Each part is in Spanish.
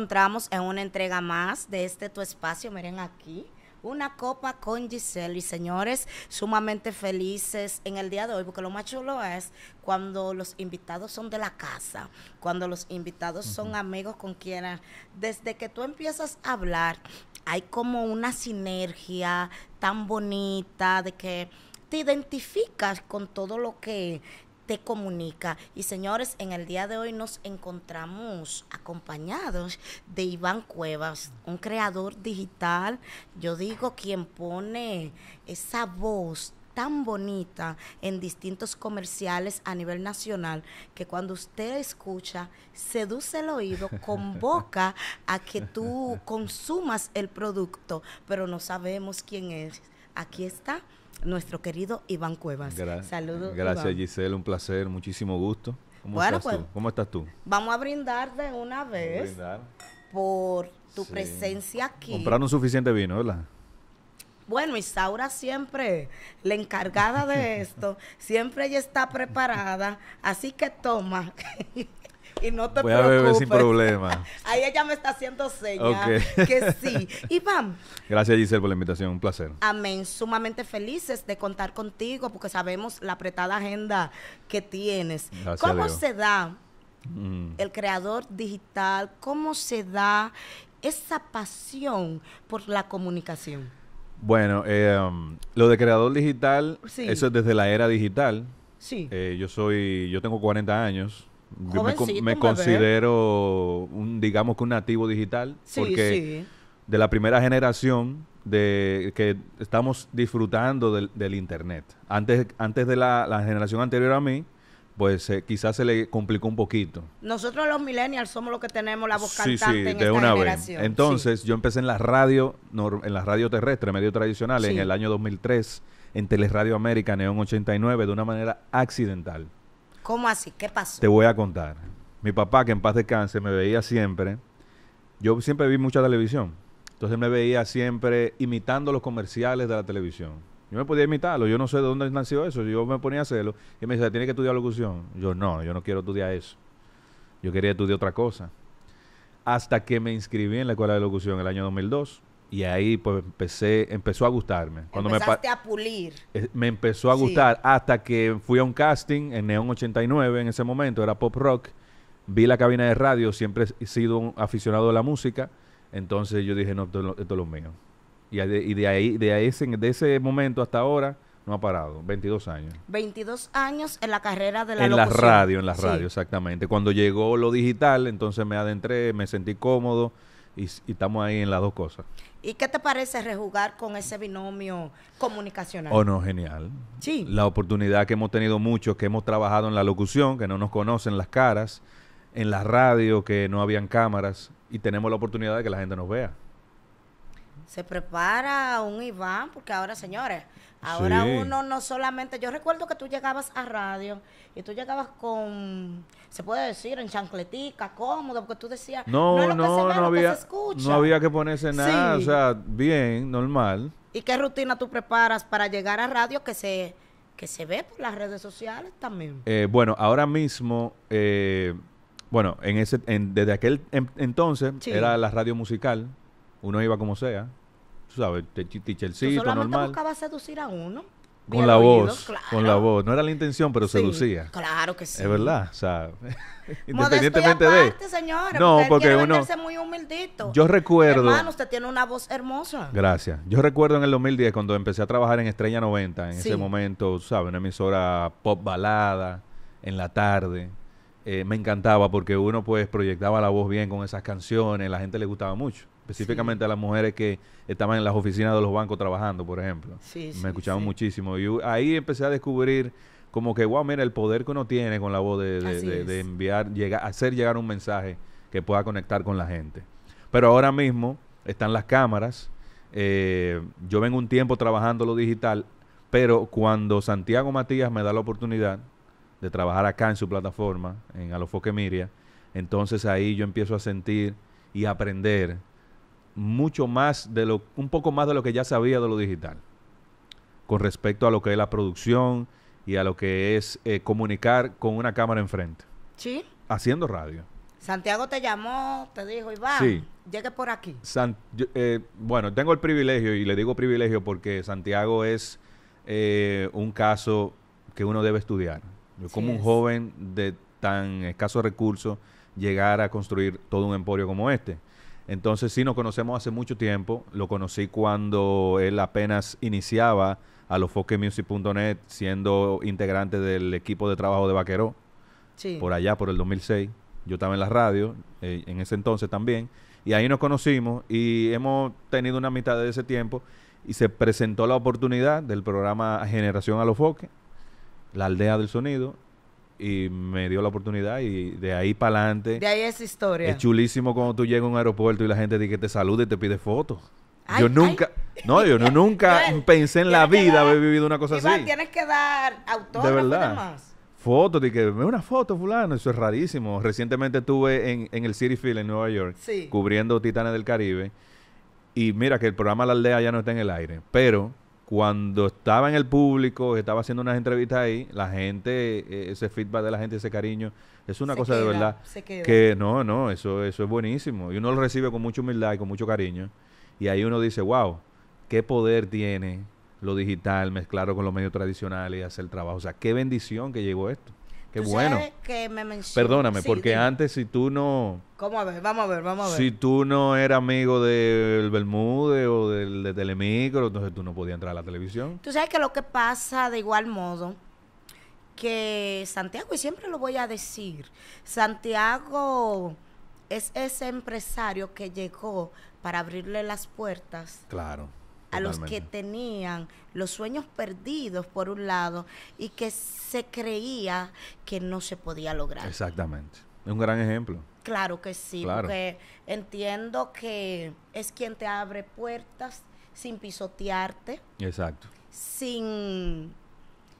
encontramos en una entrega más de este tu espacio. Miren aquí. Una copa con Giselle y señores, sumamente felices en el día de hoy, porque lo más chulo es cuando los invitados son de la casa, cuando los invitados son amigos con quienes, desde que tú empiezas a hablar, hay como una sinergia tan bonita de que te identificas con todo lo que comunica. Y señores, en el día de hoy nos encontramos acompañados de Iván Cuevas, un creador digital, yo digo, quien pone esa voz tan bonita en distintos comerciales a nivel nacional que cuando usted escucha, seduce el oído, convoca a que tú consumas el producto, pero no sabemos quién es. Aquí está nuestro querido Iván Cuevas. Saludos. Gracias Giselle, un placer, muchísimo gusto. ¿Cómo, bueno, estás pues, tú? ¿Cómo estás tú? Vamos a brindar de una vez por tu presencia aquí. Compraron suficiente vino, ¿verdad? Bueno, Isaura siempre, la encargada de esto, siempre ella está preparada, así que toma. y no te Voy preocupes. a beber sin problema. Ahí ella me está haciendo señas que sí. Y Iván. Gracias Giselle por la invitación, un placer. Amén, sumamente felices de contar contigo porque sabemos la apretada agenda que tienes. ¿Cómo se da mm. el creador digital? ¿Cómo se da esa pasión por la comunicación? Bueno, eh, um, lo de creador digital, eso es desde la era digital. Sí. Eh, yo soy, yo tengo 40 años, yo me, considero, un, digamos que un nativo digital, porque de la primera generación de que estamos disfrutando del, Internet. Antes, antes de la, generación anterior a mí, pues quizás se le complicó un poquito. Nosotros los millennials somos los que tenemos la voz cantante sí, de una Vez. Entonces, yo empecé en la radio, en la radio terrestre, medio tradicional, en el año 2003, en Teleradio América, Neón 89, de una manera accidental. ¿Cómo así? ¿Qué pasó? Te voy a contar. Mi papá, que en paz descanse, me veía siempre. Yo siempre vi mucha televisión. Entonces me veía siempre imitando los comerciales de la televisión. Yo me podía imitarlo, yo no sé de dónde nació eso, yo me ponía a hacerlo y me decía, tienes que estudiar locución. Yo no, yo no quiero estudiar eso. Yo quería estudiar otra cosa. Hasta que me inscribí en la escuela de locución el año 2002. Y ahí pues empecé, empezó a gustarme. Cuando Empezaste me a pulir. Me empezó a gustar hasta que fui a un casting en Neon 89 en ese momento, era pop rock. Vi la cabina de radio, siempre he sido un aficionado a la música. Entonces yo dije, no, esto, es lo mío. Y de, de ahí, de, ahí ese, de ese momento hasta ahora, no ha parado. 22 años. 22 años en la carrera de la En la radio, en la radio, exactamente. Cuando llegó lo digital, entonces me adentré, me sentí cómodo y, estamos ahí en las dos cosas. ¿Y qué te parece rejugar con ese binomio comunicacional? Oh, no, genial. Sí. La oportunidad que hemos tenido muchos, que hemos trabajado en la locución, que no nos conocen las caras, en la radio, que no habían cámaras, y tenemos la oportunidad de que la gente nos vea se prepara un Iván, porque ahora, señores, ahora uno no solamente. Yo recuerdo que tú llegabas a radio y tú llegabas con, se puede decir, en chancletica, cómodo, porque tú decías. No, no, no, que no, había, que no había que ponerse nada, o sea, bien, normal. ¿Y qué rutina tú preparas para llegar a radio que se que se ve por las redes sociales también. Eh, bueno, ahora mismo, eh, bueno, en ese, desde aquel entonces era la radio musical, uno iba como sea, sabes, tichelcito, normal. solamente buscaba seducir a uno. Con la voz, con la voz. No era la intención, pero seducía. Claro que sí. Es verdad, o sea, independientemente de... no, porque uno... Muy humildito. Yo recuerdo... Hermano, usted tiene una voz hermosa. Gracias. Yo recuerdo en el 2010 cuando empecé a trabajar en Estrella 90, en ese momento, ¿sabes? Una emisora pop balada, en la tarde. Eh, me encantaba porque uno pues proyectaba la voz bien con esas canciones, la gente le gustaba mucho, específicamente a las mujeres que estaban en las oficinas de los bancos trabajando, por ejemplo. Sí, me escuchaban muchísimo. Y ahí empecé a descubrir como que, wow, mira el poder que uno tiene con la voz de, enviar, hacer llegar un mensaje que pueda conectar con la gente. Pero ahora mismo están las cámaras. Eh, yo vengo un tiempo trabajando lo digital, pero cuando Santiago Matías me da la oportunidad, de trabajar acá en su plataforma, en Alofoque Miria, entonces ahí yo empiezo a sentir y aprender mucho más de lo, un poco más de lo que ya sabía de lo digital, con respecto a lo que es la producción y a lo que es eh, comunicar con una cámara enfrente. Sí. Haciendo radio. Santiago te llamó, te dijo, Iván, va llegue por aquí. Eh, bueno, tengo el privilegio, y le digo privilegio porque Santiago es eh, un caso que uno debe estudiar. Como un joven de tan escasos recursos llegar a construir todo un emporio como este. Entonces sí nos conocemos hace mucho tiempo. Lo conocí cuando él apenas iniciaba a lofoquemusic.net siendo integrante del equipo de trabajo de Vaqueró. Por allá, por el 2006. Yo estaba en la radio, eh, en ese entonces también. Y ahí nos conocimos y hemos tenido una mitad de ese tiempo. Y se presentó la oportunidad del programa Generación a los Foques la aldea del sonido y me dio la oportunidad y de ahí para adelante. De ahí es historia. Es chulísimo cuando tú llegas a un aeropuerto y la gente dice que te saluda y te pide fotos. Yo nunca, no, yo nunca pensé en la vida haber vivido una cosa así. Tienes que dar autógrafos. De verdad. Fotos, Dije, que una foto, fulano, eso es rarísimo. Recientemente estuve en, el City Field en Nueva York, cubriendo Titanes del Caribe. Y mira que el programa La Aldea ya no está en el aire, pero cuando estaba en el público, estaba haciendo unas entrevistas ahí, la gente, e, ese feedback de la gente, ese cariño, es una cosa de verdad. Que no, no, eso, eso es buenísimo. Y uno lo recibe con mucha humildad y con mucho cariño. Y ahí uno dice, wow, qué poder tiene lo digital mezclado con los medios tradicionales y hacer trabajo. O sea, qué bendición que llegó esto. Qué bueno. Perdóname, porque antes si tú no... ¿Cómo a Vamos a ver, vamos a ver. Si tú no eras amigo del Bermúdez o del de Telemicro, entonces tú no podías entrar a la televisión. Tú sabes que lo que pasa de igual modo, que Santiago, y siempre lo voy a decir, Santiago es ese empresario que llegó para abrirle las puertas. Claro a los que tenían los sueños perdidos por un lado y que se creía que no se podía lograr. Exactamente. Es un gran ejemplo. Claro que sí, porque entiendo que es quien te abre puertas sin pisotearte. Exacto. Sin,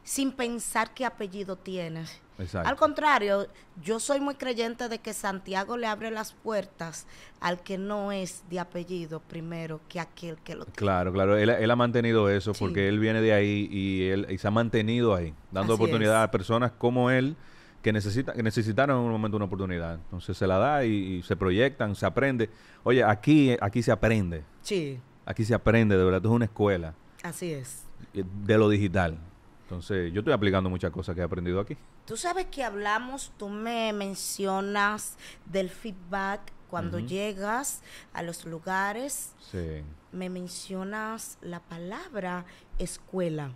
sin pensar qué apellido tienes al contrario, yo soy muy creyente de que Santiago le abre las puertas al que no es de apellido primero que aquel que lo tiene. Claro, claro. Él, ha mantenido eso porque él viene de ahí y él se ha mantenido ahí, dando oportunidad a personas como él que, necesita, que necesitaron en un momento una oportunidad. Entonces se la da y, se proyectan, se aprende. Oye, aquí, aquí se aprende. Sí. Aquí se aprende, de verdad. es una escuela. Así es. Eh, de lo digital. Entonces, yo estoy aplicando muchas cosas que he aprendido aquí. Tú sabes que hablamos, tú me mencionas del feedback cuando llegas a los lugares. Sí. Me mencionas la palabra escuela.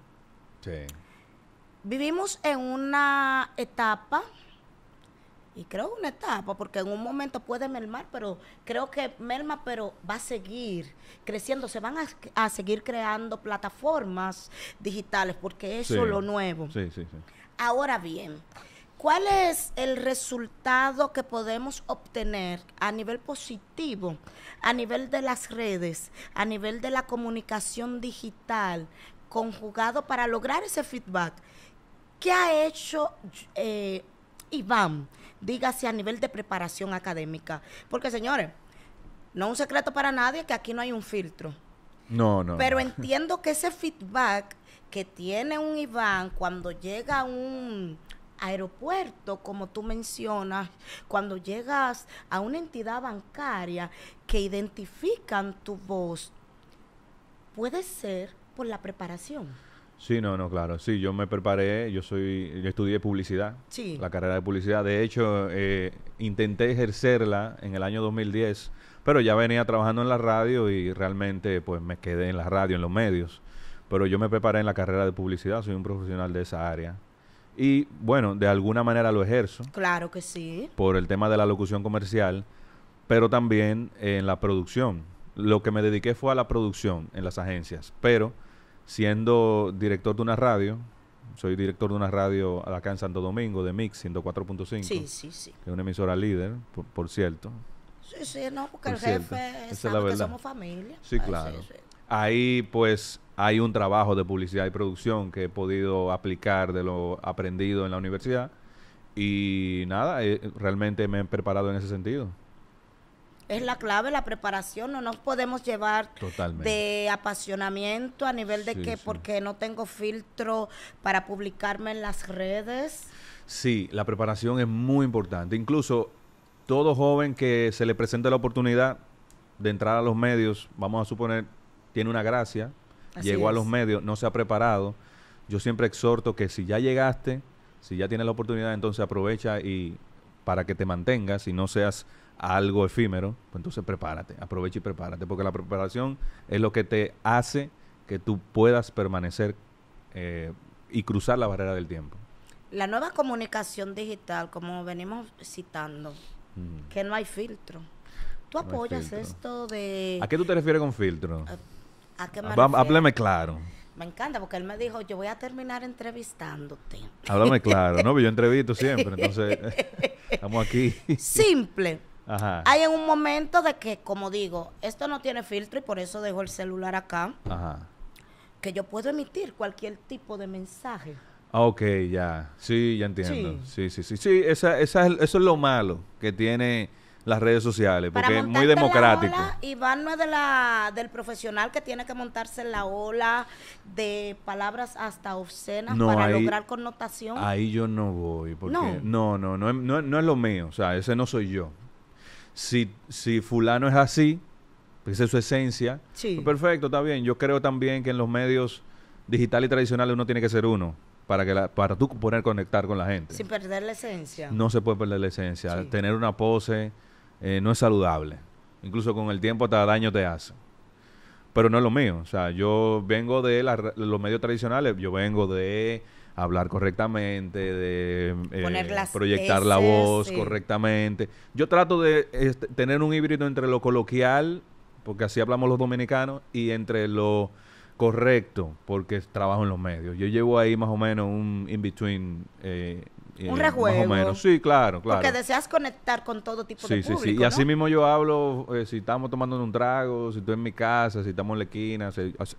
Sí. Vivimos en una etapa y creo una etapa, porque en un momento puede mermar, pero creo que merma, pero va a seguir creciendo, se van a, seguir creando plataformas digitales, porque eso es lo nuevo. Sí, sí, sí. Ahora bien, ¿cuál es el resultado que podemos obtener a nivel positivo, a nivel de las redes, a nivel de la comunicación digital, conjugado para lograr ese feedback? ¿Qué ha hecho eh, Iván? Dígase a nivel de preparación académica. Porque, señores, no es un secreto para nadie que aquí no hay un filtro. No, no. Pero entiendo que ese feedback que tiene un Iván cuando llega a un aeropuerto, como tú mencionas, cuando llegas a una entidad bancaria que identifican tu voz, puede ser por la preparación. Sí, no, no, claro. Sí, yo me preparé, yo soy, yo estudié publicidad, la carrera de publicidad. De hecho, eh, intenté ejercerla en el año 2010, pero ya venía trabajando en la radio y realmente pues me quedé en la radio, en los medios pero yo me preparé en la carrera de publicidad, soy un profesional de esa área. Y bueno, de alguna manera lo ejerzo. Claro que sí. Por el tema de la locución comercial, pero también en la producción. Lo que me dediqué fue a la producción en las agencias, pero siendo director de una radio, soy director de una radio acá en Santo Domingo, de Mix 104.5. Sí, sí, sí. Que es una emisora líder, por, cierto. Sí, sí, no, porque el jefe es, la que somos familia. Sí, claro. Ahí pues hay un trabajo de publicidad y producción que he podido aplicar de lo aprendido en la universidad. Y nada, eh, realmente me he preparado en ese sentido. Es la clave, la preparación. No nos podemos llevar de apasionamiento a nivel de que porque no tengo filtro para publicarme en las redes. Sí, la preparación es muy importante. Incluso todo joven que se le presente la oportunidad de entrar a los medios, vamos a suponer tiene una gracia, llegó a los medios, no se ha preparado. Yo siempre exhorto que si ya llegaste, si ya tienes la oportunidad, entonces aprovecha y para que te mantengas y no seas algo efímero, pues entonces prepárate, aprovecha y prepárate, porque la preparación es lo que te hace que tú puedas permanecer eh, y cruzar la barrera del tiempo. La nueva comunicación digital, como venimos citando, mm. que no hay filtro. ¿Tú apoyas esto de...? ¿A qué tú te refieres con filtro? Ah, hableme claro. Me encanta porque él me dijo, yo voy a terminar entrevistándote. Háblame claro, ¿no? Yo entrevisto siempre, entonces estamos aquí. Simple. Ajá. Hay en un momento de que, como digo, esto no tiene filtro y por eso dejo el celular acá. Ajá. Que yo puedo emitir cualquier tipo de mensaje. Ah, ok, ya. Sí, ya entiendo. Sí, sí, sí. Sí, esa, eso es lo malo que tiene las redes sociales, porque es muy democrático. La ola, Iván no es de la, del profesional que tiene que montarse en la ola de palabras hasta obscenas para lograr connotación. Ahí yo no voy, porque no. No, no, no, no, es lo mío, o sea, ese no soy yo. Si, si fulano es así, pues esa es su esencia, pues perfecto, está bien. Yo creo también que en los medios digitales y tradicionales uno tiene que ser uno para que para tú poder conectar con la gente. Sin perder la esencia. No se puede perder la esencia. Tener una pose, eh, no es saludable. Incluso con el tiempo hasta daño te hace. Pero no es lo mío. O sea, yo vengo de los medios tradicionales, yo vengo de hablar correctamente, de eh, proyectar la voz correctamente. Yo trato de este, tener un híbrido entre lo coloquial, porque así hablamos los dominicanos, y entre lo Correcto, porque trabajo en los medios. Yo llevo ahí más o menos un in-between. Eh, un eh, rejuego. sí, claro, claro. Porque deseas conectar con todo tipo de público, Sí, sí, sí. Y así mismo yo hablo, eh, si estamos tomando un trago, si estoy en mi casa, si estamos en la esquina,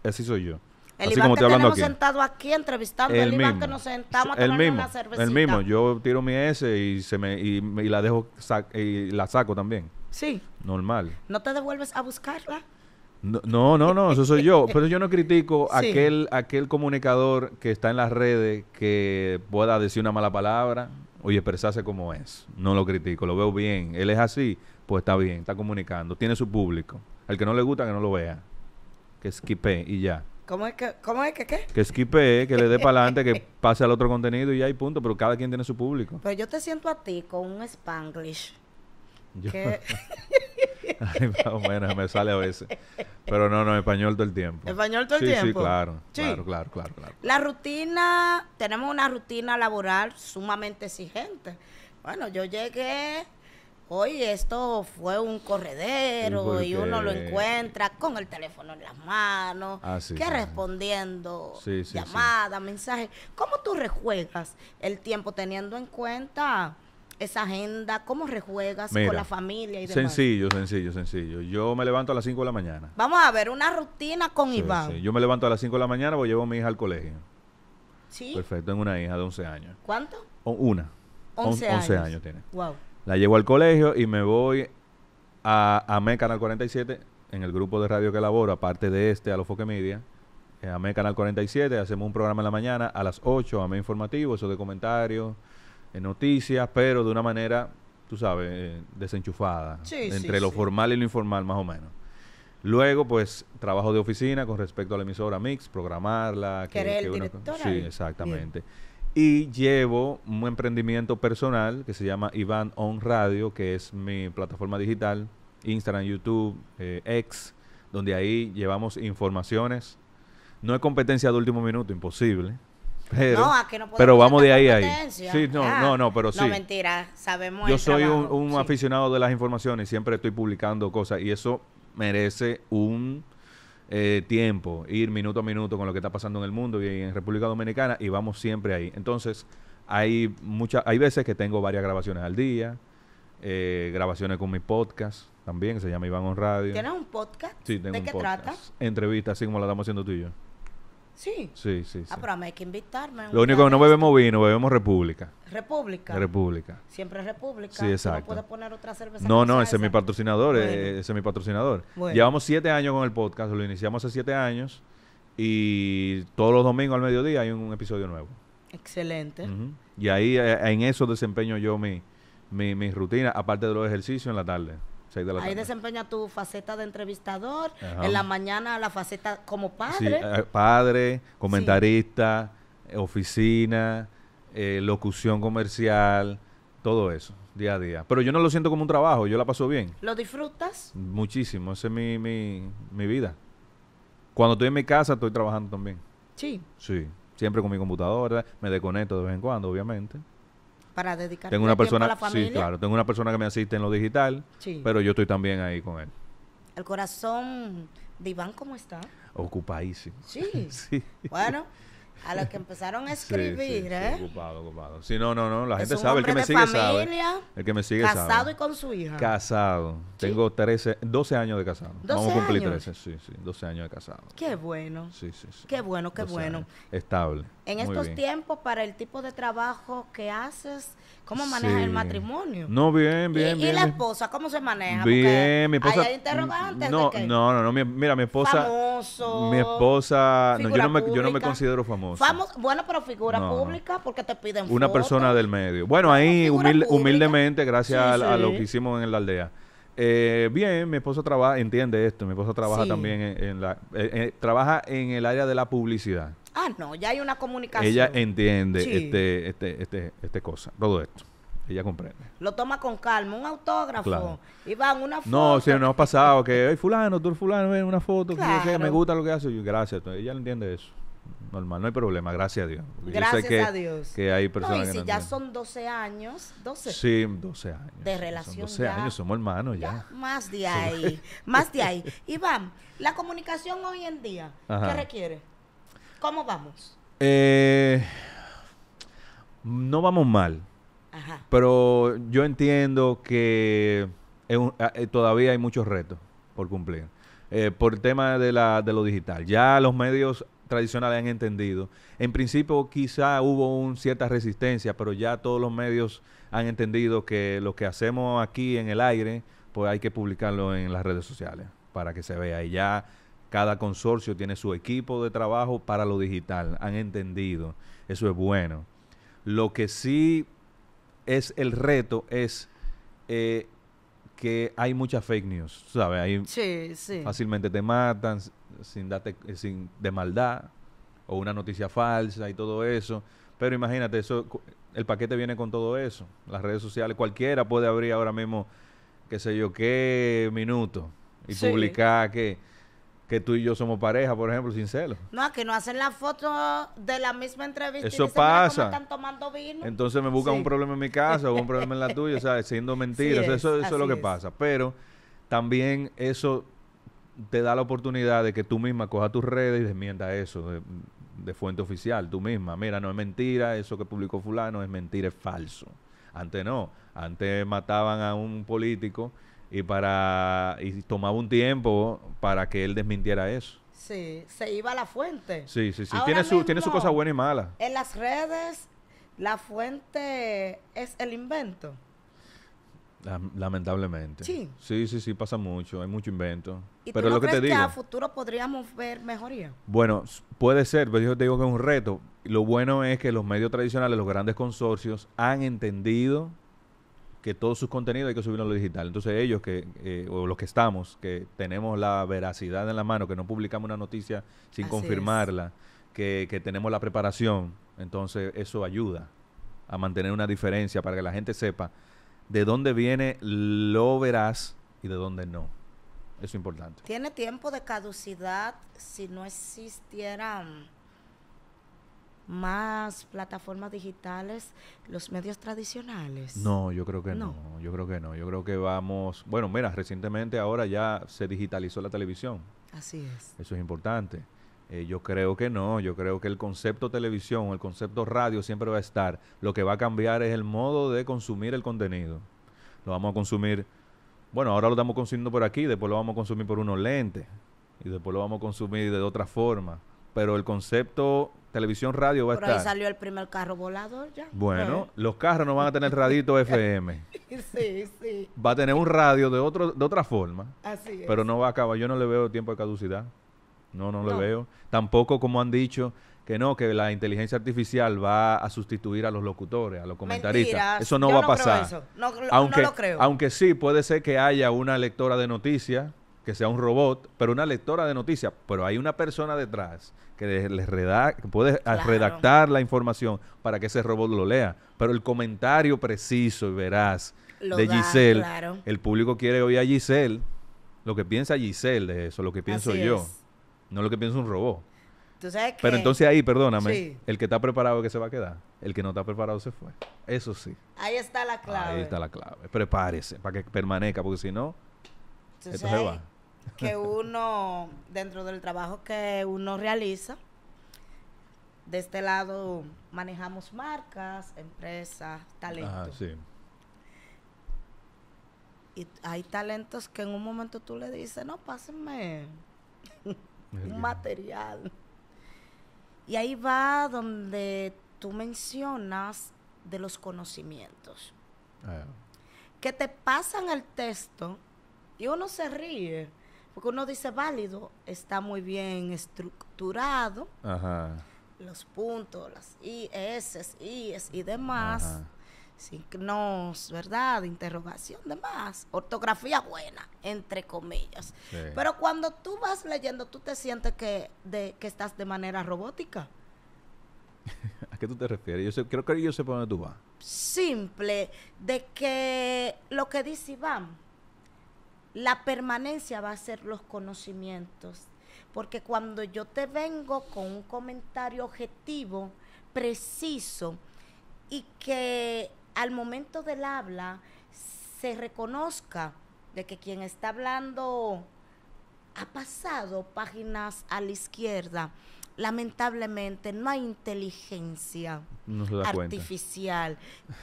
así, soy yo. El así que aquí. sentado aquí entrevistando, el, mismo. que nos sentamos a el una cervecita. El mismo, yo tiro mi S y, se me, y, la dejo, y la saco también. Sí. Normal. ¿No te devuelves a buscarla? No, no, no, eso soy yo. Pero yo no critico a aquel, aquel comunicador que está en las redes que pueda decir una mala palabra o expresarse como es. No lo critico, lo veo bien. Él es así, pues está bien, está comunicando, tiene su público. Al que no le gusta, que no lo vea. Que esquipe y ya. ¿Cómo es que, cómo es que qué? Que esquipe, que le dé para adelante, que pase al otro contenido y ya y punto. Pero cada quien tiene su público. Pero yo te siento a ti con un spanglish. Ay, más o menos, me sale a veces. Pero no, no, español todo el tiempo. Español todo el tiempo. Sí, claro, sí, claro, claro, claro, claro. La rutina, tenemos una rutina laboral sumamente exigente. Bueno, yo llegué, hoy esto fue un corredero y uno lo encuentra con el teléfono en las manos, ah, que respondiendo llamadas, mensajes. ¿Cómo tú rejuegas el tiempo teniendo en cuenta esa agenda? ¿Cómo rejuegas con la familia y Sencillo, sencillo, sencillo. Yo me levanto a las 5 de la mañana. Vamos a ver, una rutina con Iván. Yo me levanto a las 5 de la mañana y llevo a mi hija al colegio. Sí. Perfecto, en una hija de 11 años. ¿Cuánto? una. 11, años. tiene. La llevo al colegio y me voy a, a Canal 47 en el grupo de radio que elaboro, aparte de este, a los Foque Media. Eh, AME Canal 47, hacemos un programa en la mañana a las 8, AME Informativo, eso de comentarios, en noticias, pero de una manera, tú sabes, eh, desenchufada. entre lo formal y lo informal, más o menos. Luego, pues, trabajo de oficina con respecto a la emisora Mix, programarla. Que, Sí, exactamente. Y llevo un emprendimiento personal que se llama Iván On Radio, que es mi plataforma digital, Instagram, YouTube, eh, X, donde ahí llevamos informaciones. No es competencia de último minuto, imposible. Pero, vamos de ahí ahí. no, no, no, pero sí. mentira, sabemos. Yo soy un, aficionado de las informaciones, siempre estoy publicando cosas y eso merece un eh, tiempo, ir minuto a minuto con lo que está pasando en el mundo y en República Dominicana y vamos siempre ahí. Entonces, hay, muchas hay veces que tengo varias grabaciones al día, eh, grabaciones con mi podcast también, que se llama Iván On Radio. ¿Tienes un podcast? Sí, tengo ¿De qué trata? Entrevistas, así como la estamos haciendo tú y yo. Sí. Sí, sí, Ah, pero hay que invitarme. Lo único que no bebemos vino, bebemos República. República. República. Siempre República. Sí, exacto. No poner otra cerveza. No, no, eh, ese es mi patrocinador, ese es mi patrocinador. Llevamos siete años con el podcast, lo iniciamos hace siete años y todos los domingos al mediodía hay un, episodio nuevo. Excelente. Y ahí eh, en eso desempeño yo mi, mi, mi rutina, aparte de los ejercicios en la tarde. Ahí desempeña tu faceta de entrevistador. En la mañana la faceta como padre. Eh, padre, comentarista, oficina, eh, locución comercial, todo eso, día a día. Pero yo no lo siento como un trabajo, yo la paso bien. ¿Lo disfrutas? Muchísimo, esa es mi, mi vida. Cuando estoy en mi casa estoy trabajando también. Sí. Sí, siempre con mi computadora, me desconecto de vez en cuando, obviamente para dedicar a la familia. Sí, claro. Tengo una persona que me asiste en lo digital, pero yo estoy también ahí con él. El corazón de Iván, ¿cómo está? Ocupadísimo. Sí. sí. Bueno, a los que empezaron a escribir, sí, sí, ¿eh? ocupado, ocupado. Sí, no, no, no. La gente sabe. El que me sigue familia, El que me sigue casado sabe. Casado y con su hija. Casado. Tengo 13, 12 años de casado. Vamos a cumplir 13. Sí, sí. 12 años de casado. Qué bueno. Sí, sí. Qué bueno, qué bueno. Estable en estos tiempos para el tipo de trabajo que haces, ¿cómo manejas el matrimonio? No, bien, bien. ¿Y, la esposa cómo se maneja? Bien, mi esposa. Hay interrogantes. No, no, no, mira, mi esposa. Mi esposa. yo, no me, yo no me considero famoso. bueno, pero figura pública porque te piden. Una persona del medio. Bueno, ahí humildemente, gracias a, lo que hicimos en la aldea. Eh, bien, mi esposa trabaja, entiende esto. Mi esposa trabaja también en, la, eh, eh, trabaja en el área de la publicidad. Ah, no, ya hay una comunicación. Ella entiende este, este, este, este cosa, todo esto. Ella comprende. Lo toma con calma, un autógrafo. Claro. una foto. No, si no ha pasado que, hey, fulano, tú fulano, ven una foto, me gusta lo que hace. gracias, entonces, pues, ella entiende eso. Normal, no hay problema, gracias a Dios. Gracias yo sé que, a Dios. Que hay personas no, y si ya son 12 años, 12. Sí, 12 años. De relación. Son 12 años, somos hermanos ya. Más de ahí, más de ahí. Iván, la comunicación hoy en día, ¿qué requiere? ¿Cómo vamos? Eh, no vamos mal. Pero yo entiendo que ah, eh, todavía hay muchos retos por cumplir. Eh, por el tema de, de lo digital. Ya los medios tradicionales han entendido. En principio quizá hubo cierta resistencia, pero ya todos los medios han entendido que lo que hacemos aquí en el aire, pues hay que publicarlo en las redes sociales para que se vea. Y ya cada consorcio tiene su equipo de trabajo para lo digital. Han entendido. Eso es bueno. Lo que sí es el reto es eh, que hay muchas fake news, ¿sabes? sí, sí. Fácilmente te matan sin date, eh, de maldad o una noticia falsa y todo eso. Pero imagínate, eso el paquete viene con todo eso. Las redes sociales, cualquiera puede abrir ahora mismo, qué sé yo, qué minuto y publicar que que tú y yo somos pareja, por ejemplo, sin celos. No, que no hacen la foto de la misma entrevista. Eso pasa. están tomando vino. Entonces me buscan un problema en mi casa o un problema en la tuya, o sea, siendo mentiras. eso, eso es lo que pasa. Pero también eso te da la oportunidad de que tú misma cojas tus redes y desmientas eso de, de fuente oficial, tú misma. Mira, no es mentira, eso que publicó fulano es mentira, es falso. Antes no, antes mataban a un político y para y tomaba un tiempo para que él desmintiera eso. Sí, se iba a la fuente. Sí, sí, sí. tiene su, tiene su cosa buena y mala. En las redes, la fuente es el invento. lamentablemente. Sí. Sí, sí, sí, pasa mucho. Hay mucho invento. ¿Y Pero lo que te digo. Que a futuro podríamos ver mejoría? Bueno, puede ser, pero yo te digo que es un reto. Lo bueno es que los medios tradicionales, los grandes consorcios, han entendido que todos sus contenidos hay que subirlo a lo digital. Entonces ellos que, eh, o los que estamos, que tenemos la veracidad en la mano, que no publicamos una noticia sin confirmarla, que, que tenemos la preparación, entonces eso ayuda a mantener una diferencia para que la gente sepa de dónde viene lo veraz y de dónde no. Eso es importante. Tiene tiempo de caducidad si no existieran mm, más plataformas digitales los medios tradicionales? No, yo creo que no. yo creo que no. Yo creo que vamos, bueno, mira, recientemente ahora ya se digitalizó la televisión. Así es. Eso es importante. Eh, yo creo que no, yo creo que el concepto televisión, el concepto radio siempre va a estar. Lo que va a cambiar es el modo de consumir el contenido. Lo vamos a consumir, bueno, ahora lo estamos consumiendo por aquí, después lo vamos a consumir por unos lentes y después lo vamos a consumir de otra forma pero el concepto televisión radio va a estar. Por ahí salió el primer carro volador ya. Bueno, los carros no van a tener radito FM. sí, sí. Va a tener un radio de otro de otra forma. Así es. Pero no va a acabar. Yo no le veo tiempo de caducidad. No, no, le veo. Tampoco como han dicho que no, que la inteligencia artificial va a sustituir a los locutores, a los comentaristas. Eso no va a pasar. eso. aunque, no lo creo. Aunque sí, puede ser que haya una lectora de noticias que sea un robot, pero una lectora de noticias, pero hay una persona detrás que les puede ah, redactar la información para que ese robot lo lea, pero el comentario preciso y veraz de Giselle, el público quiere oír a Giselle, lo que piensa Giselle de eso, lo que pienso yo, no lo que piensa un robot. pero entonces ahí, perdóname, el que está preparado es que se va a quedar, el que no está preparado se fue. Eso sí. Ahí está la clave. Ahí está la clave. Prepárese para que permanezca, porque si no, esto se va que uno, dentro del trabajo que uno realiza, de este lado manejamos marcas, empresas, talentos. Y hay talentos que en un momento tú le dices, no, pásenme un material. Y ahí va donde tú mencionas de los conocimientos. Ah. Que te pasan el texto y uno se ríe porque uno dice válido, está muy bien estructurado. Los puntos, las IS, IS y demás. sí Signos, ¿verdad? Interrogación, demás. Ortografía buena, entre comillas. Pero cuando tú vas leyendo, tú te sientes que, de, que estás de manera robótica. ¿A qué tú te refieres? Yo creo que yo sé por dónde tú vas. Simple, de que lo que dice Iván la permanencia va a ser los conocimientos. Porque cuando yo te vengo con un comentario objetivo, preciso, y que al momento del habla se reconozca de que quien está hablando ha pasado páginas a la izquierda. Lamentablemente no hay inteligencia artificial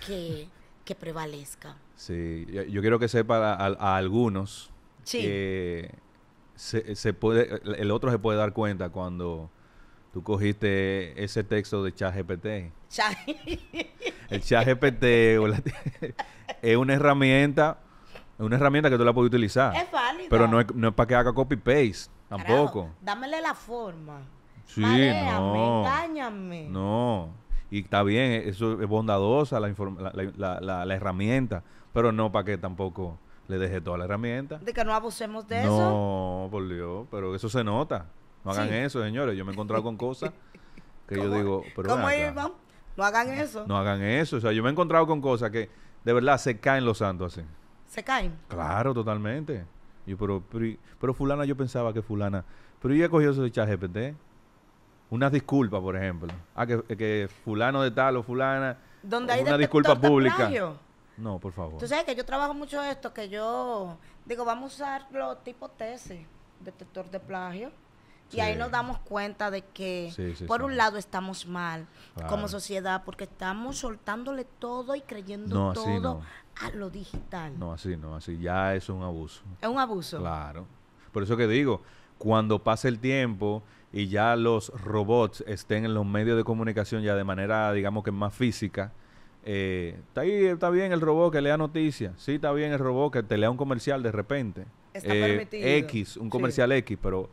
que que prevalezca. Sí, yo, quiero que sepa a, algunos que se, puede, el otro se puede dar cuenta cuando tú cogiste ese texto de GPT. el GPT es una herramienta, es una herramienta que tú la puedes utilizar. Es válido. Pero no es, para que haga copy-paste, tampoco. dámele la forma. Sí, no. no. Engáñame. No y está bien, eso es bondadosa la, herramienta, pero no para que tampoco le deje toda la herramienta. De que no abusemos de eso. No, por Dios, pero eso se nota. No hagan eso, señores. Yo me he encontrado con cosas que yo digo, pero ¿Cómo No hagan eso. No hagan eso. O sea, yo me he encontrado con cosas que de verdad se caen los santos así. ¿Se caen? Claro, totalmente. Yo, pero, pero, fulana, yo pensaba que fulana. Pero yo he cogido ese chat GPT. Unas disculpas, por ejemplo. Ah, que, fulano de tal o fulana. hay una disculpa este pública. Plagio. No, por favor. Tú sabes que yo trabajo mucho esto, que yo digo, vamos a usar los tipos tesis, detector de plagio. Y ahí nos damos cuenta de que, por un lado, estamos mal como sociedad porque estamos soltándole todo y creyendo todo a lo digital. No, así no, así ya es un abuso. Es un abuso. Claro. Por eso que digo, cuando pasa el tiempo y ya los robots estén en los medios de comunicación ya de manera, digamos que más física, eh, está ahí, está bien el robot que lea noticias, sí está bien el robot que te lea un comercial de repente. Está eh, permitido. X, un comercial X, pero,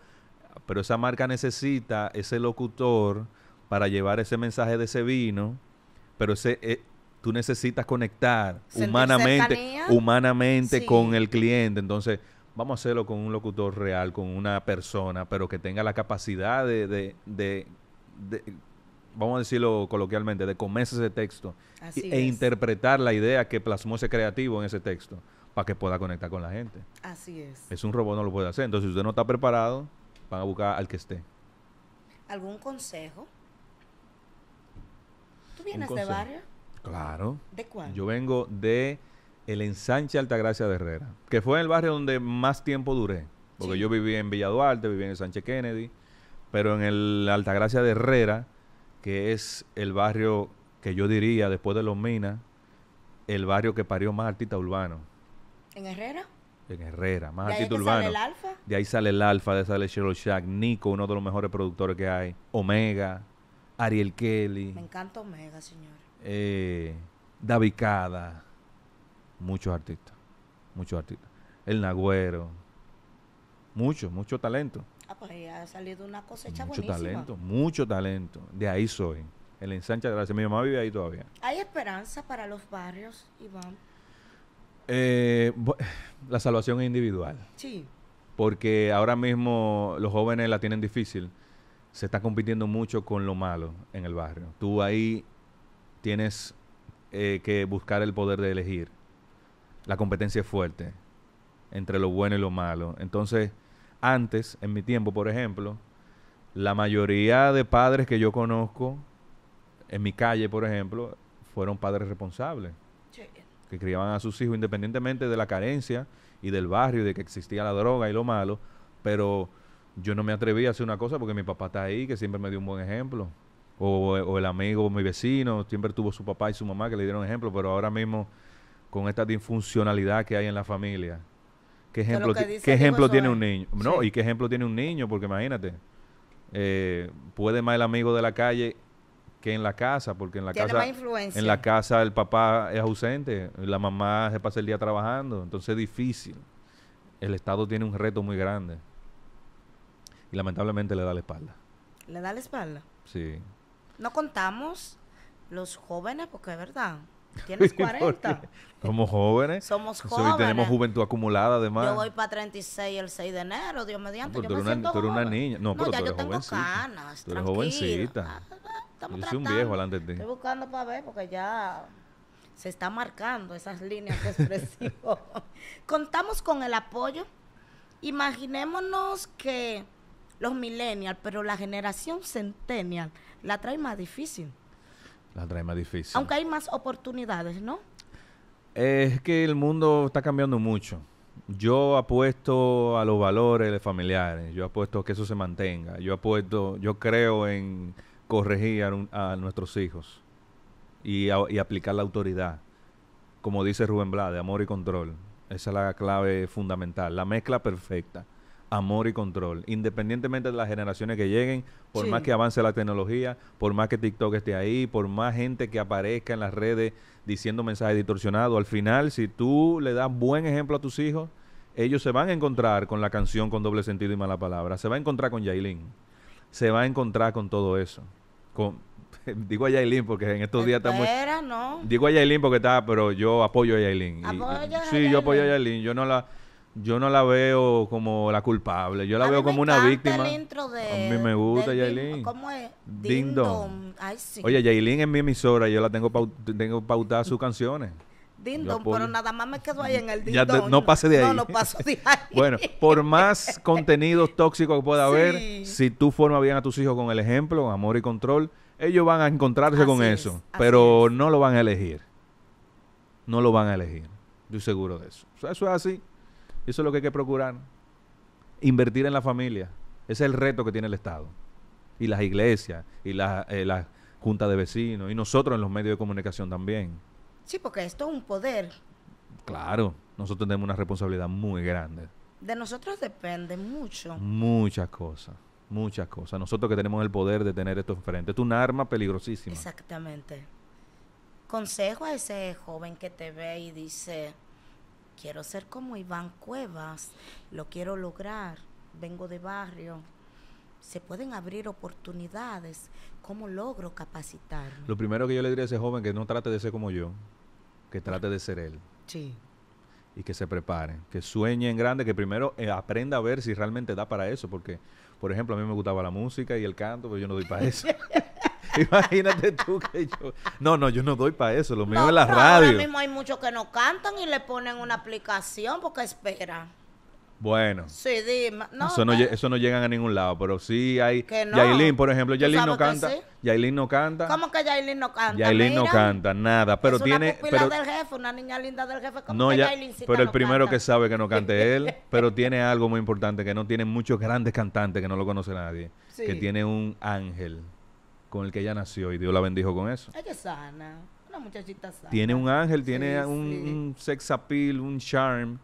pero esa marca necesita ese locutor para llevar ese mensaje de ese vino, pero ese... Eh, tú necesitas conectar humanamente, humanamente con el cliente. Entonces, vamos a hacerlo con un locutor real, con una persona, pero que tenga la capacidad de, vamos a decirlo coloquialmente, de comerse ese texto Así e, interpretar la idea que plasmó ese creativo en ese texto para que pueda conectar con la gente. Así es. Es un robot, no lo puede hacer. Entonces, si usted no está preparado, van a buscar al que esté. ¿Algún consejo? ¿Tú vienes de barrio? Claro. ¿De cuál? Yo vengo de el ensanche Altagracia de Herrera, que fue el barrio donde más tiempo duré, porque yo viví en Villa Duarte, viví en el Sánchez Kennedy, pero en el Altagracia de Herrera, que es el barrio que yo diría, después de Los Minas, el barrio que parió más artista urbano. ¿En Herrera? En Herrera, más artista urbano. ¿De ahí sale el Alfa? De ahí sale el Alfa, de ahí sale Cheryl Shack, Nico, uno de los mejores productores que hay, Omega, Ariel Kelly. Me encanta Omega, señor. Eh, David Cada muchos artistas, muchos artistas. El Nagüero, mucho, mucho talento. Ah, pues ahí ha salido una cosecha mucho talento, mucho talento. De ahí soy. El ensancha de la Mi mamá vive ahí todavía. ¿Hay esperanza para los barrios, Iván? Eh, la salvación es individual. Sí. Porque ahora mismo los jóvenes la tienen difícil. Se está compitiendo mucho con lo malo en el barrio. Tú ahí tienes eh, que buscar el poder de elegir la competencia es fuerte entre lo bueno y lo malo. Entonces, antes, en mi tiempo, por ejemplo, la mayoría de padres que yo conozco, en mi calle, por ejemplo, fueron padres responsables. Que criaban a sus hijos independientemente de la carencia y del barrio, de que existía la droga y lo malo. Pero yo no me atreví a hacer una cosa porque mi papá está ahí, que siempre me dio un buen ejemplo. O, o el amigo, mi vecino, siempre tuvo su papá y su mamá que le dieron ejemplo, pero ahora mismo con esta disfuncionalidad que hay en la familia. ¿Qué ejemplo, ejemplo tiene un niño? No, y qué ejemplo tiene un niño, porque imagínate, eh, puede más el amigo de la calle que en la casa, porque en la casa en la casa el papá es ausente, la mamá se pasa el día trabajando, entonces es difícil. El Estado tiene un reto muy grande y lamentablemente le da la espalda. ¿Le da la espalda? Sí. No contamos los jóvenes porque es verdad. Tienes 40. Somos jóvenes. Somos jóvenes. tenemos juventud acumulada, además. Yo voy para 36 el 6 de enero, Dios mediante. yo tú, me eres una, tú eres una niña. No, pero tú eres jovencita. Canas, tú eres jovencita. Ah, ah, estamos yo soy un viejo alante de ti. Estoy buscando para ver porque ya se está marcando esas líneas de expresión. Contamos con el apoyo. Imaginémonos que los millennials, pero la generación centennial la trae más difícil. La trae más difícil. Aunque hay más oportunidades, ¿no? Es que el mundo está cambiando mucho. Yo apuesto a los valores de familiares, yo apuesto a que eso se mantenga, yo apuesto, yo creo en corregir a, nuestros hijos y, aplicar la autoridad, como dice Rubén de amor y control. Esa es la clave fundamental, la mezcla perfecta amor y control, independientemente de las generaciones que lleguen, por más que avance la tecnología, por más que TikTok esté ahí, por más gente que aparezca en las redes diciendo mensajes distorsionados, al final si tú le das buen ejemplo a tus hijos, ellos se van a encontrar con la canción con doble sentido y mala palabra, se va a encontrar con Yailin, se va a encontrar con todo eso. Con, digo a Yailin porque en estos días está muy. Digo a Yailin porque está, pero yo apoyo a Yailin. sí, yo apoyo a Yailin. Yo no la, yo no la veo como la culpable, yo la veo como una víctima. a mí me gusta Yailin. ¿Cómo es? Ding Oye, Yailin es mi emisora, yo la tengo paut tengo pautada sus canciones. Ding pero nada más me quedo ahí en el ding ya No pase de ahí. No, no paso de ahí. bueno, por más contenidos tóxicos que pueda haber, si tú formas bien a tus hijos con el ejemplo, con amor y control, ellos van a encontrarse con eso, pero no lo van a elegir. No lo van a elegir. Estoy seguro de eso. eso es así. Eso es lo que hay que procurar. Invertir en la familia. Ese es el reto que tiene el Estado. Y las iglesias, y las eh, la junta de vecinos, y nosotros en los medios de comunicación también. Sí, porque esto es un poder. Claro, nosotros tenemos una responsabilidad muy grande. De nosotros depende mucho. Muchas cosas, muchas cosas. Nosotros que tenemos el poder de tener esto enfrente. Esto es un arma peligrosísima. Exactamente. Consejo a ese joven que te ve y dice, quiero ser como Iván Cuevas, lo quiero lograr, vengo de barrio. Se pueden abrir oportunidades. ¿Cómo logro capacitar? Lo primero que yo le diría a ese joven que no trate de ser como yo, que trate de ser él. Sí. Y que se prepare, que sueñe en grande, que primero eh, aprenda a ver si realmente da para eso, porque, por ejemplo, a mí me gustaba la música y el canto, pero yo no doy para eso. Imagínate tú que yo. No, no, yo no doy para eso, lo mismo es la radio. Ahora mismo hay muchos que no cantan y le ponen una aplicación porque esperan. Bueno. Sí, dime. eso, no, llegan a ningún lado, pero sí hay... Yailin, por ejemplo, Yailin no canta. Yailin no canta. ¿Cómo que Yailin no canta? Yailin no canta, nada, pero tiene... Una pero, una niña linda del jefe. como no, que ya, pero el primero que sabe que no cante él, pero tiene algo muy importante, que no tiene muchos grandes cantantes que no lo conoce nadie, que tiene un ángel con el que ella nació y Dios la bendijo con eso. Ella es sana, una muchachita sana. Tiene un ángel, tiene un, sex appeal, un charm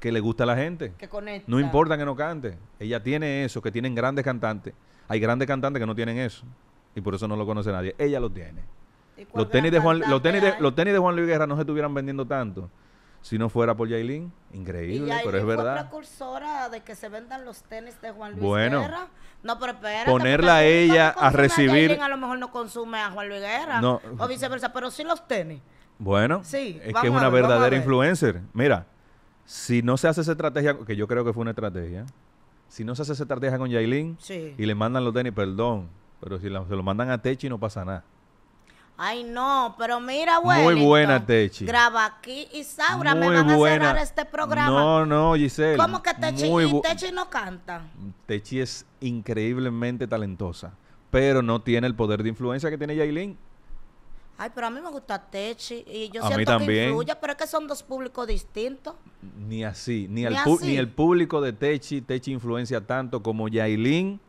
que le gusta a la gente. Que conecta. No importa que no cante. Ella tiene eso, que tienen grandes cantantes. Hay grandes cantantes que no tienen eso y por eso no lo conoce nadie. Ella lo tiene. Los tenis, de Juan, los, tenis de, los tenis de Juan Luis Guerra no se estuvieran vendiendo tanto si no fuera por Yailin, increíble, y pero es una precursora de que se vendan los tenis de Juan Luis bueno, No, pero ponerla a ella a recibir. A, a lo mejor no consume a Juan Luis Guerra. O viceversa, pero sí los tenis. Bueno, sí, es que es una verdadera influencer. Mira, si no se hace esa estrategia, que yo creo que fue una estrategia, si no se hace esa estrategia con Yailin y le mandan los tenis, perdón, pero si se lo mandan a Techi no pasa nada. Ay, no, pero mira, bueno. Muy buena, Techi. Graba aquí y Saura me van a cerrar este programa. No, no, Giselle. ¿Cómo que Techi, no canta? Techi es increíblemente talentosa, pero no tiene el poder de influencia que tiene Yailin. Ay, pero a mí me gusta Techi y yo siento que influye, pero es que son dos públicos distintos. Ni así, ni, el, ni el público de Techi, Techi influencia tanto como Yailin.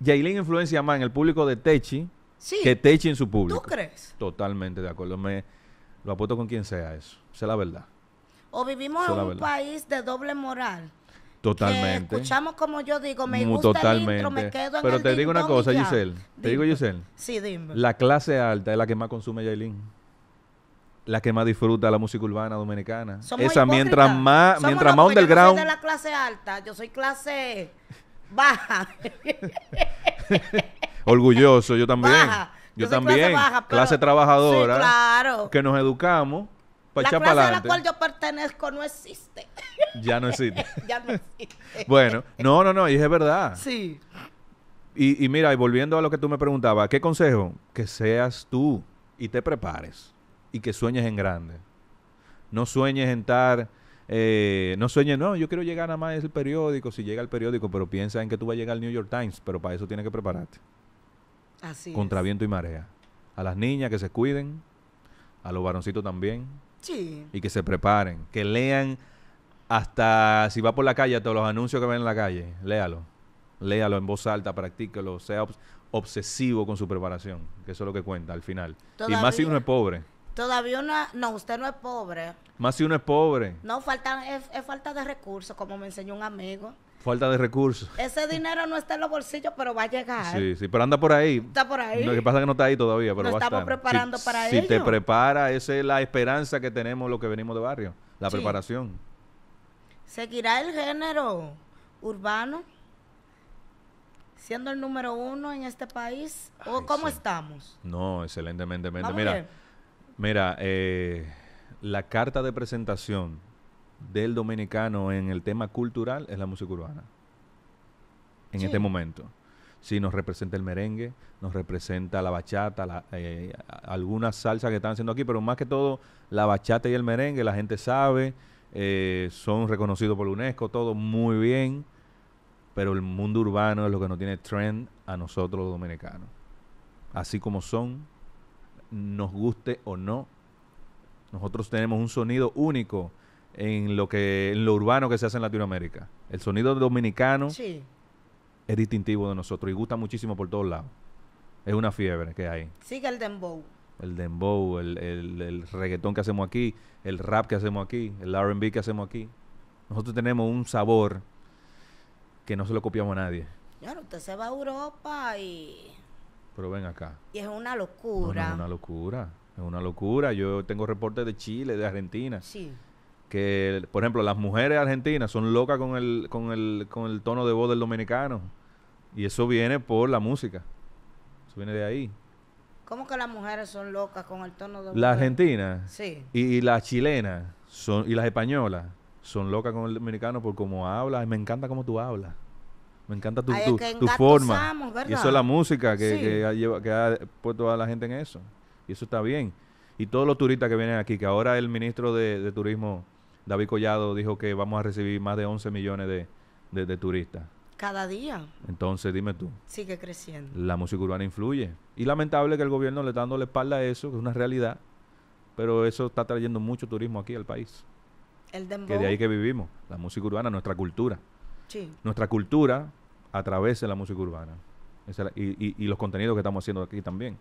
Yailin influencia más en el público de Techi Sí. Que en su público. ¿Tú crees? Totalmente de acuerdo. Me, lo apuesto con quien sea eso. Esa la verdad. O vivimos en un país de doble moral. Totalmente. escuchamos como yo digo, me gusta el intro, me quedo en Pero te digo una cosa, Giselle. Te digo, Giselle. Sí, dime. La clase alta es la que más consume Yailin. La que más disfruta la música urbana dominicana. Esa mientras más, mientras más underground. Yo soy de la clase alta, yo soy clase baja. Orgulloso, yo también. Yo, también. Clase, trabajadora. Que nos educamos. la clase a la cual yo pertenezco no existe. Ya no existe. ya no existe. bueno, no, no, no, y es verdad. Sí. Y, mira, y volviendo a lo que tú me preguntabas, ¿qué consejo? Que seas tú y te prepares y que sueñes en grande. No sueñes en estar, eh, no sueñes, no, yo quiero llegar a más el periódico, si llega el periódico, pero piensa en que tú vas a llegar al New York Times, pero para eso tienes que prepararte contra viento y marea. A las niñas que se cuiden, a los varoncitos también. Y que se preparen, que lean hasta si va por la calle, todos los anuncios que ven en la calle, léalo. Léalo en voz alta, practíquelo, sea obsesivo con su preparación, que eso es lo que cuenta al final. y más si uno es pobre. Todavía no, no, usted no es pobre. Más si uno es pobre. No, falta, es falta de recursos, como me enseñó un amigo. Falta de recursos. Ese dinero no está en los bolsillos, pero va a llegar. Sí, sí, pero anda por ahí. Está por ahí. Lo que pasa es que no está ahí todavía, pero va a estar. preparando si, para Si te prepara, esa es la esperanza que tenemos los que venimos de barrio, la preparación. ¿Seguirá el género urbano siendo el número uno en este país? ¿O cómo estamos? No, excelentemente. Mira, mira eh, la carta de presentación del dominicano en el tema cultural es la música urbana. En este momento. Sí, nos representa el merengue, nos representa la bachata, eh, algunas salsas que están haciendo aquí, pero más que todo la bachata y el merengue, la gente sabe, eh, son reconocidos por la UNESCO, todo muy bien, pero el mundo urbano es lo que nos tiene trend a nosotros los dominicanos. Así como son, nos guste o no, nosotros tenemos un sonido único en lo que en lo urbano que se hace en Latinoamérica. El sonido dominicano es distintivo de nosotros y gusta muchísimo por todos lados. Es una fiebre que hay. Sigue el dembow. El dembow, el, el, el reggaetón que hacemos aquí, el rap que hacemos aquí, el RB que hacemos aquí. Nosotros tenemos un sabor que no se lo copiamos a nadie. Claro, usted se va a Europa y... Pero ven acá. Y es una locura. es una locura. Es una locura. Yo tengo reportes de Chile, de Argentina. Sí que, por ejemplo, las mujeres argentinas son locas con el, con el, con el tono de voz del dominicano. Y eso viene por la música. Eso viene de ahí. ¿Cómo que las mujeres son locas con el tono de voz? argentina Sí. Y, las chilenas son, y las españolas son locas con el dominicano por cómo hablas. Me encanta cómo tú hablas. Me encanta tu, forma. y eso es la música que, ha lleva, que, ha puesto a la gente en eso. Y eso está bien. Y todos los turistas que vienen aquí, que ahora el ministro de Turismo David Collado dijo que vamos a recibir más de 11 millones de, turistas. Cada día. Entonces, dime tú. Sigue creciendo. La música urbana influye. Y lamentable que el gobierno le está dando la espalda a eso, que es una realidad, pero eso está trayendo mucho turismo aquí al país. El dembow. Que de ahí que vivimos, la música urbana, nuestra cultura. Sí. Nuestra cultura a través de la música urbana. Y, y, y los contenidos que estamos haciendo aquí también.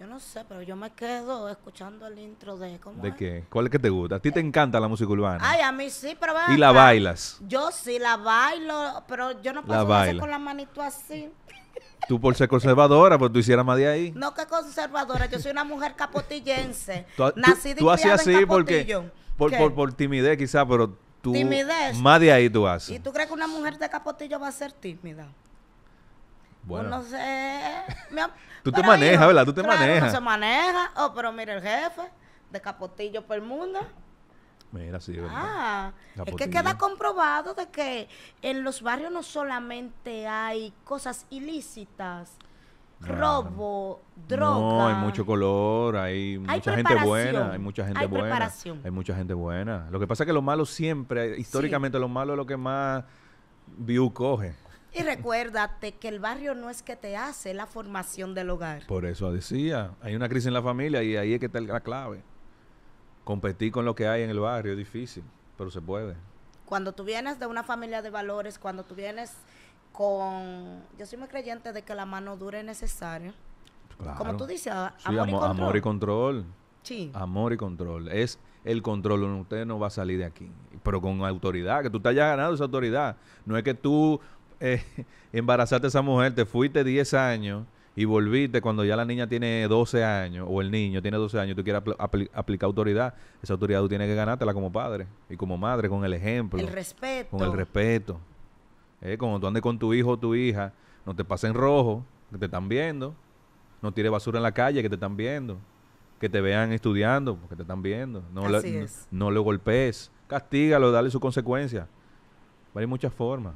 Yo no sé, pero yo me quedo escuchando el intro de... ¿cómo ¿De qué? ¿Cuál es que te gusta? ¿A ti te eh, encanta la música urbana? Ay, a mí sí, pero... ¿Y la bailas? Yo sí, la bailo, pero yo no puedo hacer con la manito así. Tú por ser conservadora, pues tú hicieras más de ahí. No que conservadora, yo soy una mujer capotillense. tú, nacida capotillo tú hacías así porque... Por, por, timidez quizás, pero tú... Timidez. Más de ahí tú haces. ¿Y tú crees que una mujer de capotillo va a ser tímida? Bueno. Pues sé. Tú te manejas, ¿verdad? Tú te manejas. No se maneja. Oh, pero mira, el jefe de Capotillo por el mundo. Mira, sí, ¿verdad? Ah, es que queda comprobado de que en los barrios no solamente hay cosas ilícitas, robo, droga. No, hay mucho color, hay, mucha gente buena, hay mucha gente hay buena. Preparación. Hay mucha gente buena. Lo que pasa es que lo malo siempre, históricamente lo malo es lo que más view coge. Y recuérdate que el barrio no es que te hace, la formación del hogar. Por eso decía, hay una crisis en la familia y ahí es que está la clave. Competir con lo que hay en el barrio es difícil, pero se puede. Cuando tú vienes de una familia de valores, cuando tú vienes con... Yo soy muy creyente de que la mano dura es necesaria. Como tú dices, amor, y control. amor y control. Sí. Amor y control. Es el control. Usted no va a salir de aquí. Pero con autoridad, que tú te hayas ganado esa autoridad. No es que tú eh, embarazaste a esa mujer, te fuiste 10 años y volviste cuando ya la niña tiene 12 años o el niño tiene 12 años y tú quieres aplicar autoridad, esa autoridad tú tienes que ganártela como padre y como madre, con el ejemplo. El respeto. Con el respeto. como eh, cuando tú andes con tu hijo o tu hija, no te pasen rojo, que te están viendo. No tires basura en la calle, que te están viendo. Que te vean estudiando, porque te están viendo. No, lo no, lo golpees. Castígalo, dale su consecuencia. hay muchas formas.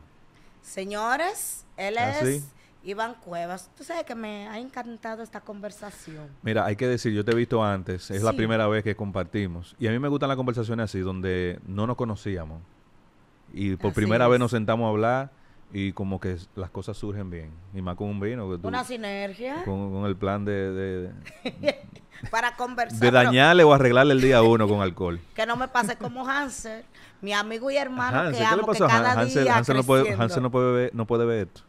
Señores, él ah, es Iván Cuevas. Tú sabes que me ha encantado esta conversación. Mira, hay que decir, yo te he visto antes, es la primera vez que compartimos. Y a mí me gustan las conversaciones así, donde no nos conocíamos. Y por primera vez nos sentamos a hablar y como que las cosas surgen bien. Y más con un vino. Una sinergia. Con, el plan de... Para conversar. De dañarle o arreglarle el día uno con alcohol. que no me pase como Hansel mi amigo y hermano que amo, cada día Hansel no, puede, ver, no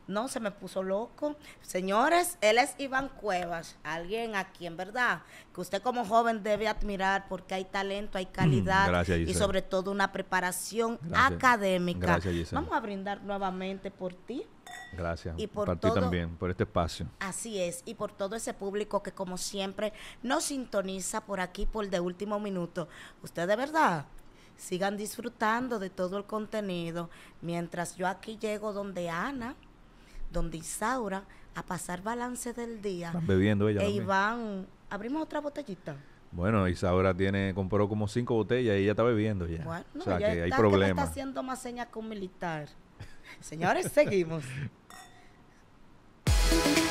No, se me puso loco. Señores, él es Iván Cuevas, alguien aquí, en verdad, que usted como joven debe admirar porque hay talento, hay mm, calidad y sobre todo una preparación académica. Vamos a brindar nuevamente por ti. Gracias. Y por, ti también, por este espacio. Así es, y por todo ese público que como siempre nos sintoniza por aquí por el de último minuto. Usted de verdad Sigan disfrutando de todo el contenido mientras yo aquí llego donde Ana, donde Isaura, a pasar balance del día. Están bebiendo ella. E Iván, abrimos otra botellita. Bueno, Isaura tiene, compró como cinco botellas y ella está bebiendo ya. Bueno, o que hay problemas. está haciendo más señas con militar. Señores, seguimos.